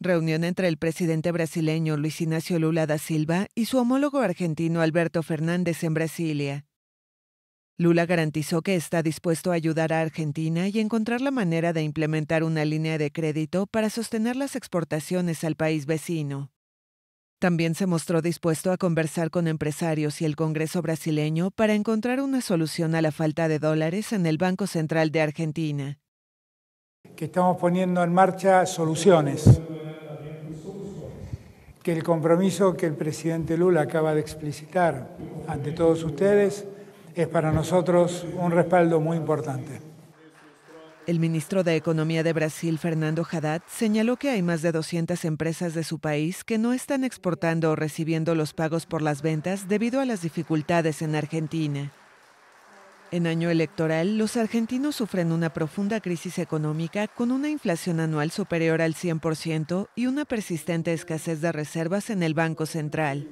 Reunión entre el presidente brasileño Luis Ignacio Lula da Silva y su homólogo argentino Alberto Fernández en Brasilia. Lula garantizó que está dispuesto a ayudar a Argentina y encontrar la manera de implementar una línea de crédito para sostener las exportaciones al país vecino. También se mostró dispuesto a conversar con empresarios y el Congreso brasileño para encontrar una solución a la falta de dólares en el Banco Central de Argentina. Que estamos poniendo en marcha soluciones que el compromiso que el presidente Lula acaba de explicitar ante todos ustedes es para nosotros un respaldo muy importante. El ministro de Economía de Brasil, Fernando Haddad, señaló que hay más de 200 empresas de su país que no están exportando o recibiendo los pagos por las ventas debido a las dificultades en Argentina. En año electoral, los argentinos sufren una profunda crisis económica con una inflación anual superior al 100% y una persistente escasez de reservas en el Banco Central.